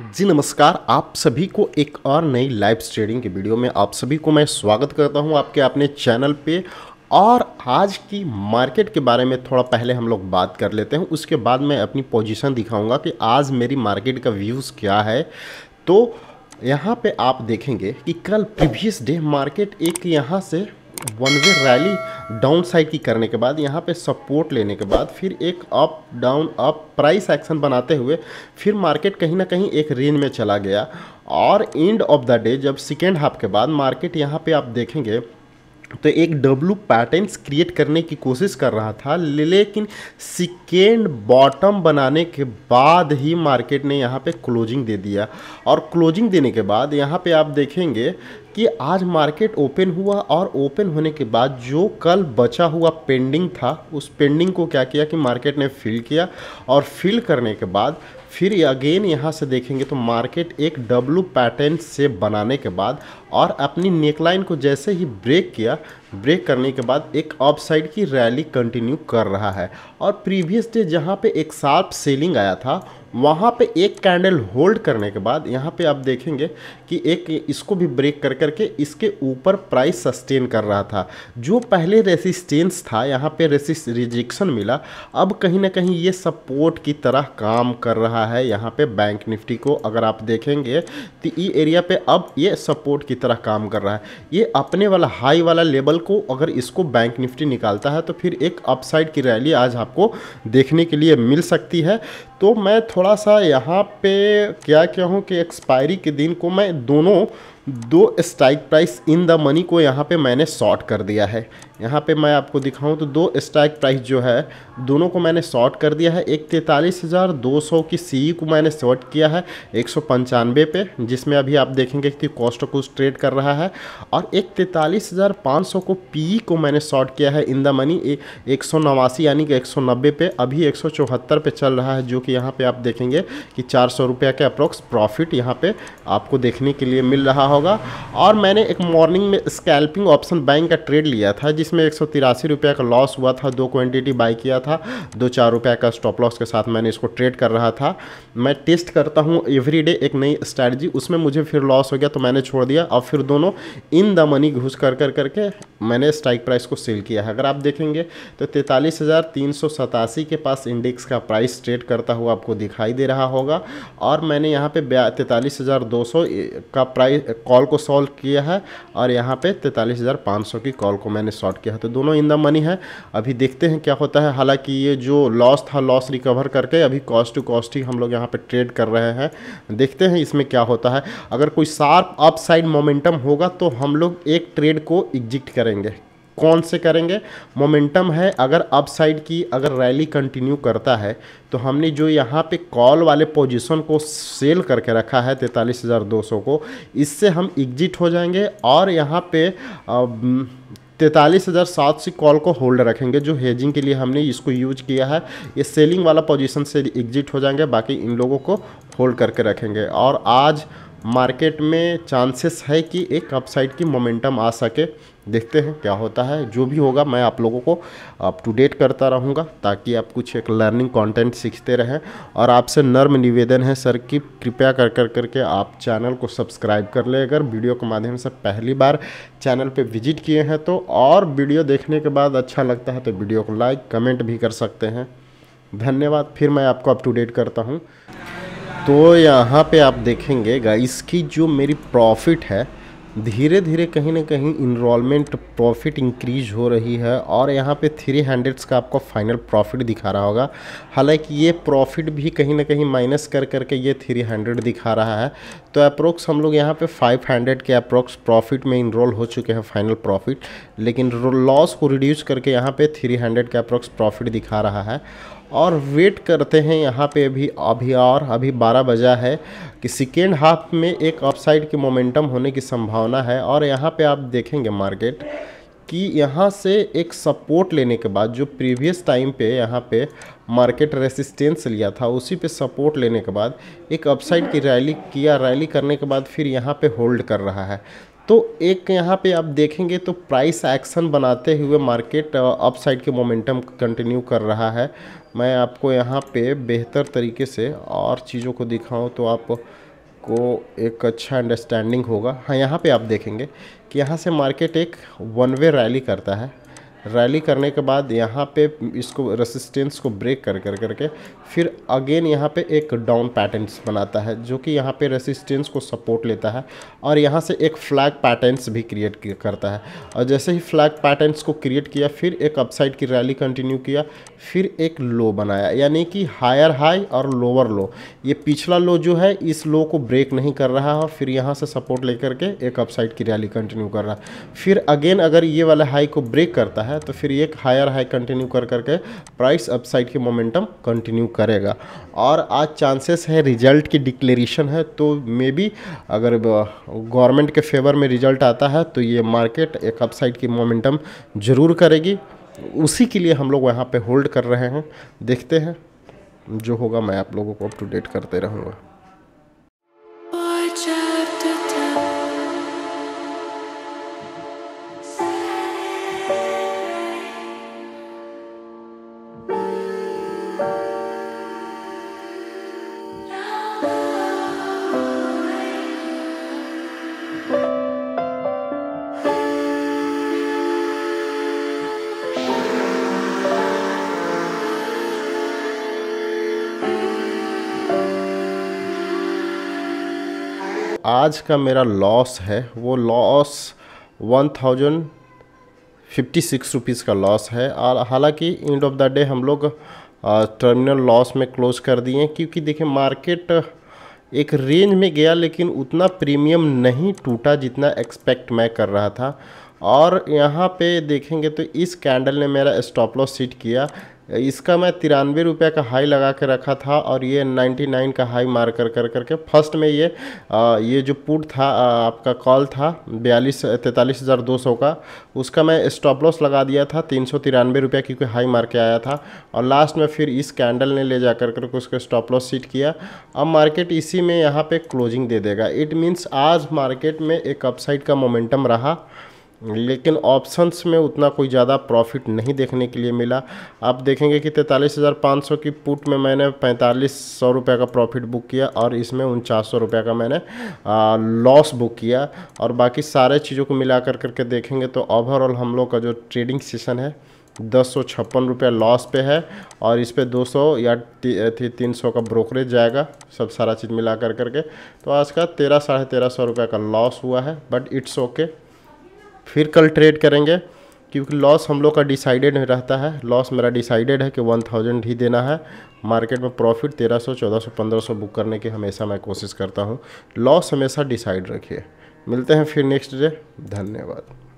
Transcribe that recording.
जी नमस्कार आप सभी को एक और नई लाइव स्ट्रेडिंग के वीडियो में आप सभी को मैं स्वागत करता हूं आपके अपने चैनल पे और आज की मार्केट के बारे में थोड़ा पहले हम लोग बात कर लेते हैं उसके बाद मैं अपनी पोजीशन दिखाऊंगा कि आज मेरी मार्केट का व्यूज़ क्या है तो यहाँ पे आप देखेंगे कि कल प्रीवियस डे मार्केट एक यहाँ से one way rally down side की करने के बाद यहाँ पे सपोर्ट लेने के बाद फिर एक up down up price action बनाते हुए फिर मार्केट कहीं ना कहीं एक रेंज में चला गया और एंड ऑफ द डे जब सेकेंड हाफ के बाद मार्केट यहाँ पे आप देखेंगे तो एक डब्लू पैटर्न्स क्रिएट करने की कोशिश कर रहा था लेकिन सिकेंड बॉटम बनाने के बाद ही मार्केट ने यहाँ पे क्लोजिंग दे दिया और क्लोजिंग देने के बाद यहाँ पे आप देखेंगे कि आज मार्केट ओपन हुआ और ओपन होने के बाद जो कल बचा हुआ पेंडिंग था उस पेंडिंग को क्या किया कि मार्केट ने फिल किया और फिल करने के बाद फिर अगेन यहाँ से देखेंगे तो मार्केट एक डब्लू पैटर्न से बनाने के बाद और अपनी नेकलाइन को जैसे ही ब्रेक किया ब्रेक करने के बाद एक ऑफ साइड की रैली कंटिन्यू कर रहा है और प्रीवियस डे जहाँ पे एक शार्प सेलिंग आया था वहाँ पे एक कैंडल होल्ड करने के बाद यहाँ पे आप देखेंगे कि एक इसको भी ब्रेक कर करके इसके ऊपर प्राइस सस्टेन कर रहा था जो पहले रेसिस्टेंस था यहाँ पे रेसिस रिजेक्शन मिला अब कहीं ना कहीं ये सपोर्ट की तरह काम कर रहा है यहाँ पे बैंक निफ्टी को अगर आप देखेंगे तो ये एरिया पे अब ये सपोर्ट की तरह काम कर रहा है ये अपने वाला हाई वाला लेवल को अगर इसको बैंक निफ्टी निकालता है तो फिर एक अपसाइड की रैली आज आपको देखने के लिए मिल सकती है तो मैं थोड़ा सा यहाँ पे क्या क्या हूँ कि एक्सपायरी के दिन को मैं दोनों दो strike price in the money को यहाँ पे मैंने शॉर्ट कर दिया है यहाँ पे मैं आपको दिखाऊं तो दो स्ट्राइक प्राइस जो है दोनों को मैंने शॉर्ट कर दिया है एक तैंतालीस हज़ार दो सौ की सी को मैंने शॉर्ट किया है एक सौ पंचानवे पे जिसमें अभी आप देखेंगे कि कॉस्ट कुछ ट्रेड कर रहा है और एक तैंतालीस हज़ार पाँच सौ को पी को मैंने शॉर्ट किया है इन द मनी एक सौ नवासी यानी कि एक सौ नब्बे पे अभी एक सौ चौहत्तर पे चल रहा है जो कि यहाँ पर आप देखेंगे कि चार सौ रुपया के अप्रोक्स प्रॉफिट यहाँ पर आपको देखने के लिए मिल रहा है होगा और मैंने एक मॉर्निंग में स्कैल्पिंग ऑप्शन बैंक का ट्रेड लिया था जिसमें एक सौ का लॉस हुआ था दो क्वान्टिटी बाई किया था दो चार रुपये का स्टॉप लॉस के साथ मैंने इसको ट्रेड कर रहा था मैं टेस्ट करता हूँ एवरी एक नई स्ट्रैटी उसमें मुझे फिर लॉस हो गया तो मैंने छोड़ दिया और फिर दोनों इन द मनी घुस कर कर करके मैंने स्ट्राइक प्राइस को सेल किया है अगर आप देखेंगे तो तैंतालीस के पास इंडेक्स का प्राइस ट्रेड करता हुआ आपको दिखाई दे रहा होगा और मैंने यहाँ पे तैंतालीस का प्राइस कॉल को सॉल्व किया है और यहाँ पे तैंतालीस हज़ार पाँच सौ की कॉल को मैंने शॉर्ट किया है तो दोनों इन द मनी है अभी देखते हैं क्या होता है हालांकि ये जो लॉस था लॉस रिकवर करके अभी कॉस्ट टू कॉस्ट ही हम लोग यहाँ पर ट्रेड कर रहे हैं देखते हैं इसमें क्या होता है अगर कोई शार्प अप साइड मोमेंटम होगा तो हम लोग एक ट्रेड को एग्जिट करेंगे कौन से करेंगे मोमेंटम है अगर अप साइड की अगर रैली कंटिन्यू करता है तो हमने जो यहाँ पे कॉल वाले पोजीशन को सेल करके रखा है तैंतालीस हज़ार दो सौ को इससे हम एग्जिट हो जाएंगे और यहाँ पे तैंतालीस हज़ार सात सौ कॉल को होल्ड रखेंगे जो हेजिंग के लिए हमने इसको यूज किया है ये सेलिंग वाला पोजीशन से एग्जिट हो जाएंगे बाकी इन लोगों को होल्ड करके रखेंगे और आज मार्केट में चांसेस है कि एक अपसाइड की मोमेंटम आ सके देखते हैं क्या होता है जो भी होगा मैं आप लोगों को अप टू डेट करता रहूँगा ताकि आप कुछ एक लर्निंग कंटेंट सीखते रहें और आपसे नर्म निवेदन है सर कि कृपया कर कर करके आप चैनल को सब्सक्राइब कर लें अगर वीडियो के माध्यम से पहली बार चैनल पे विजिट किए हैं तो और वीडियो देखने के बाद अच्छा लगता है तो वीडियो को लाइक कमेंट भी कर सकते हैं धन्यवाद फिर मैं आपको अप टू डेट करता हूँ तो यहाँ पे आप देखेंगे गाइस की जो मेरी प्रॉफिट है धीरे धीरे कहीं ना कहीं इनरोलमेंट प्रॉफिट इंक्रीज हो रही है और यहाँ पे थ्री हंड्रेड्स का आपको फाइनल प्रॉफिट दिखा रहा होगा हालांकि ये प्रॉफिट भी कहीं ना कहीं माइनस कर करके ये थ्री हंड्रेड दिखा रहा है तो अप्रोक्स हम लोग यहाँ पे फाइव हंड्रेड के अप्रोक्स प्रॉफिट में इनरोल हो चुके हैं फाइनल प्रॉफिट लेकिन लॉस को रिड्यूस करके यहाँ पर थ्री हंड्रेड का अप्रोक्स प्रॉफिट दिखा रहा है और वेट करते हैं यहाँ पे अभी अभी और अभी 12 बजा है कि सेकेंड हाफ में एक अपसाइड की मोमेंटम होने की संभावना है और यहाँ पे आप देखेंगे मार्केट कि यहाँ से एक सपोर्ट लेने के बाद जो प्रीवियस टाइम पे यहाँ पे मार्केट रेसिस्टेंस लिया था उसी पे सपोर्ट लेने के बाद एक अपसाइड की रैली किया रैली करने के बाद फिर यहाँ पे होल्ड कर रहा है तो एक यहाँ पे आप देखेंगे तो प्राइस एक्शन बनाते हुए मार्केट अपसाइड के मोमेंटम कंटिन्यू कर रहा है मैं आपको यहाँ पे बेहतर तरीके से और चीज़ों को दिखाऊँ तो आप को एक अच्छा अंडरस्टैंडिंग होगा हाँ यहाँ पे आप देखेंगे कि यहाँ से मार्केट एक वन वे रैली करता है रैली करने के बाद यहाँ पे इसको रेसिस्टेंस को ब्रेक कर कर करके फिर अगेन यहाँ पे एक डाउन पैटर्न्स बनाता है जो कि यहाँ पे रेसिस्टेंस को सपोर्ट लेता है और यहाँ से एक फ्लैग पैटर्न्स भी क्रिएट करता है और जैसे ही फ्लैग पैटर्न्स को क्रिएट किया फिर एक अपसाइड की रैली कंटिन्यू किया फिर एक लो बनाया यानी कि हायर हाई और लोअर लो ये पिछला लो जो है इस लो को ब्रेक नहीं कर रहा है और फिर यहाँ से सपोर्ट लेकर के एक अपसाइड की रैली कंटिन्यू कर रहा है फिर अगेन अगर ये वाला हाई को ब्रेक करता है है तो फिर एक हायर हाई कंटिन्यू कर करके प्राइस अपसाइड की मोमेंटम कंटिन्यू करेगा और आज चांसेस है रिजल्ट की डिक्लेरेशन है तो मे बी अगर गवर्नमेंट के फेवर में रिजल्ट आता है तो ये मार्केट एक अपसाइड की मोमेंटम ज़रूर करेगी उसी के लिए हम लोग यहाँ पर होल्ड कर रहे हैं देखते हैं जो होगा मैं आप लोगों को अप टू डेट करते रहूँगा आज का मेरा लॉस है वो loss one thousand fifty six rupees का लॉस है और हालांकि एंड ऑफ द डे हम लोग टर्मिनल लॉस में क्लोज कर दिए क्योंकि देखिए मार्केट एक रेंज में गया लेकिन उतना प्रीमियम नहीं टूटा जितना एक्सपेक्ट मैं कर रहा था और यहाँ पे देखेंगे तो इस कैंडल ने मेरा स्टॉप लॉस सीट किया इसका मैं तिरानवे रुपये का हाई लगा के रखा था और ये 99 का हाई मार कर कर करके फर्स्ट में ये आ, ये जो पुट था आ, आपका कॉल था बयालीस तैंतालीस हज़ार दो सौ का उसका मैं स्टॉप लॉस लगा दिया था तीन सौ तिरानवे रुपये क्योंकि हाई मार के आया था और लास्ट में फिर इस कैंडल ने ले जा कर करके उसका स्टॉप लॉस सीट किया अब मार्केट इसी में यहाँ पर क्लोजिंग दे देगा इट मीन्स आज मार्केट में एक अपसाइड का मोमेंटम रहा लेकिन ऑप्शंस में उतना कोई ज़्यादा प्रॉफिट नहीं देखने के लिए मिला आप देखेंगे कि तैंतालीस हज़ार पाँच सौ की पुट में मैंने पैंतालीस सौ रुपये का प्रॉफिट बुक किया और इसमें उनचास सौ रुपये का मैंने लॉस बुक किया और बाकी सारे चीज़ों को मिला कर करके देखेंगे तो ओवरऑल हम लोग का जो ट्रेडिंग सेशन है दस सौ छप्पन रुपया लॉस पे है और इस पर दो सौ या तीन सौ का ब्रोकरेज जाएगा सब सारा चीज़ मिला कर करके तो आज का तेरह साढ़े तेरह सौ रुपये का लॉस हुआ है बट इट्स ओके फिर कल ट्रेड करेंगे क्योंकि लॉस हम लोग का डिसाइडेड रहता है लॉस मेरा डिसाइडेड है कि वन थाउजेंड ही देना है मार्केट में प्रॉफिट तेरह सौ चौदह सौ पंद्रह सौ बुक करने की हमेशा मैं कोशिश करता हूँ लॉस हमेशा डिसाइड रखिए मिलते हैं फिर नेक्स्ट डे धन्यवाद